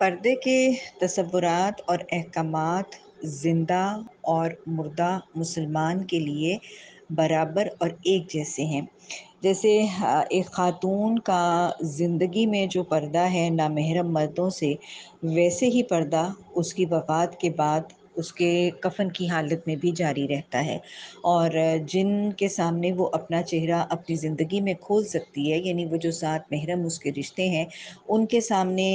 पर्दे के तस्वुरात और अहकाम ज़िंदा और मुर्दा मुसलमान के लिए बराबर और एक जैसे हैं जैसे एक ख़ातून का ज़िंदगी में जो पर्दा है नामहरम मर्दों से वैसे ही पर्दा उसकी वफ़ात के बाद उसके कफन की हालत में भी जारी रहता है और जिन के सामने वो अपना चेहरा अपनी ज़िंदगी में खोल सकती है यानी वो जो सात महरम उसके रिश्ते हैं उनके सामने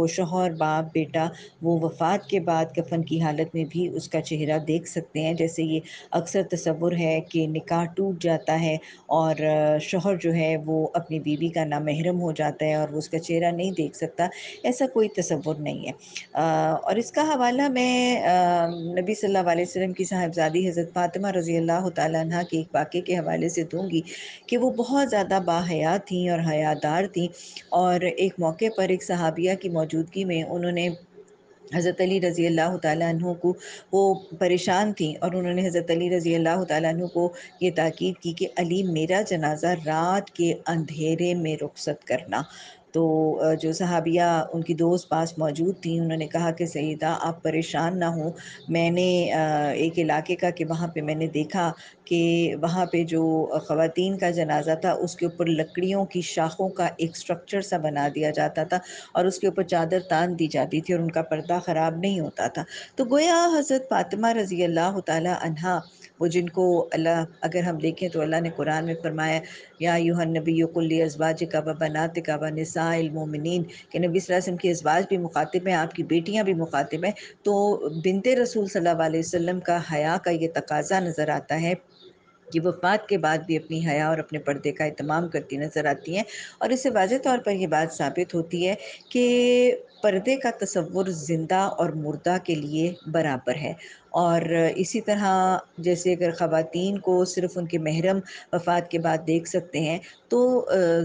वो शोहर बाप बेटा वो वफ़ात के बाद कफन की हालत में भी उसका चेहरा देख सकते हैं जैसे ये अक्सर तस्वुर है कि निकाह टूट जाता है और शोहर जो है वो अपनी बीवी का नामहरम हो जाता है और वो उसका चेहरा नहीं देख सकता ऐसा कोई तस्वुर नहीं है और इसका हवाला मैं नबी सल्लल्लाहु अलैहि वसल्लम की साहबजादी हज़रत फातिमा रज़ी अल्लाह तह के एक वाक़े के हवाले से दूंगी कि वो बहुत ज़्यादा बाहयात थीं और हयादार थीं और एक मौके पर एक सहाबिया की मौजूदगी में उन्होंने हज़रत अली रज़ी अल्लाह तु को वो परेशान थी और उन्होंने हज़रत अली रज़ी अल्लाह तु को ये ताक़ीद की कि अली मेरा जनाजा रात के अंधेरे में रुखसत करना तो जो सहाबिया उनकी दोस्त पास मौजूद थी उन्होंने कहा कि सईदा आप परेशान ना हों मैंने एक इलाके का कि वहाँ पे मैंने देखा कि वहाँ पे जो ख़वातीन का जनाजा था उसके ऊपर लकड़ियों की शाखों का एक स्ट्रक्चर सा बना दिया जाता था और उसके ऊपर चादर तान दी जाती थी और उनका पर्दा ख़राब नहीं होता था तो गोया हज़रत फातिमा रज़ी अल्लाह तहा वो जिनको अल्लाह अगर हम देखें तो अल्लाह ने कुरान में फरमाया या यूहन नबी कुल्ली इसबाज कबा बनात काबा नसाइलमिन के नबी वसम के इसबाज भी मुखातिब हैं आपकी बेटियाँ भी मुखातिब हैं तो बिनते रसूल सल्ला वसम का हया का ये तकाजा नज़र आता है कि वफात के बाद भी अपनी हया और अपने पर्दे का अहतमाम करती नज़र आती हैं और इससे वाज तौर पर यह बात साबित होती है कि पर्दे का तस्वुर ज़िंदा और मुर्दा के लिए बराबर है और इसी तरह जैसे अगर ख़वान को सिर्फ उनके महरम वफात के बाद देख सकते हैं तो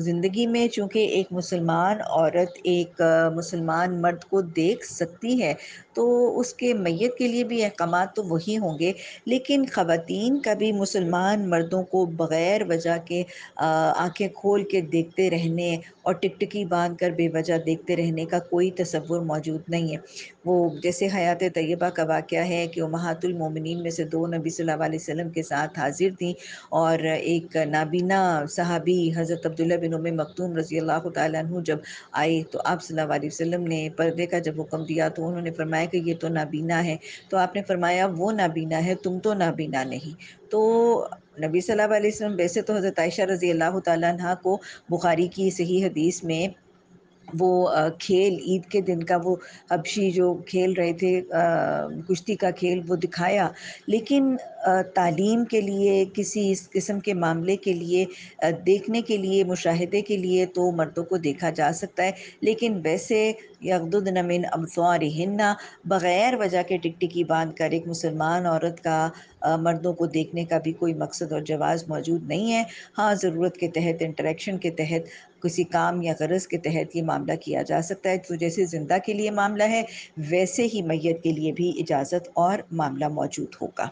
ज़िंदगी में चूँकि एक मुसलमान औरत एक मुसलमान मर्द को देख सकती है तो उसके मैत के लिए भी अहकाम तो वही होंगे लेकिन ख़वान का भी मुसलमान मर्दों को बग़ैर वजह के आँखें खोल के देखते रहने और टिकटिकी बांध कर बेवजह देखते रहने का कोई तस्वुर मौजूद नहीं है वो जैसे हयात तय्यबा का वाक़ है कि उमहातुल मोमिनीन में से दो नबी सल्लल्लाहु अलैहि वसल्लम के साथ हाजिर थी और एक नाबीना साहबी हज़रत अब्दुल्ल बिन उम मखतूम रजी अल्लाह तु जब आए तो आप वसम ने पर्दे का जब हुक्म दिया तो उन्होंने फरमाया कि ये तो नाबीना है तो आपने फरमाया वो नाबीना है तुम तो नाबीना नहीं तो नबी सल्लल्लाहु अलैहि वसल्लम वैसे तो हज़रत आयशा रज़ी अल्लाह तह को बुखारी की सही हदीस में वो खेल ईद के दिन का वो हबशी जो खेल रहे थे कुश्ती का खेल वो दिखाया लेकिन तालीम के लिए किसी इस किस्म के मामले के लिए देखने के लिए मुशाहदे के लिए तो मर्दों को देखा जा सकता है लेकिन वैसे यकदन मिन अमसार हिन्ना बग़ैर वजह के टिकटिकी बांध कर एक मुसलमान औरत का मर्दों को देखने का भी कोई मकसद और जवाज़ मौजूद नहीं है हाँ ज़रूरत के तहत इंटरेक्शन के तहत किसी काम या गरज के तहत ये मामला किया जा सकता है तो जैसे ज़िंदा के लिए मामला है वैसे ही मैत के लिए भी इजाज़त और मामला मौजूद होगा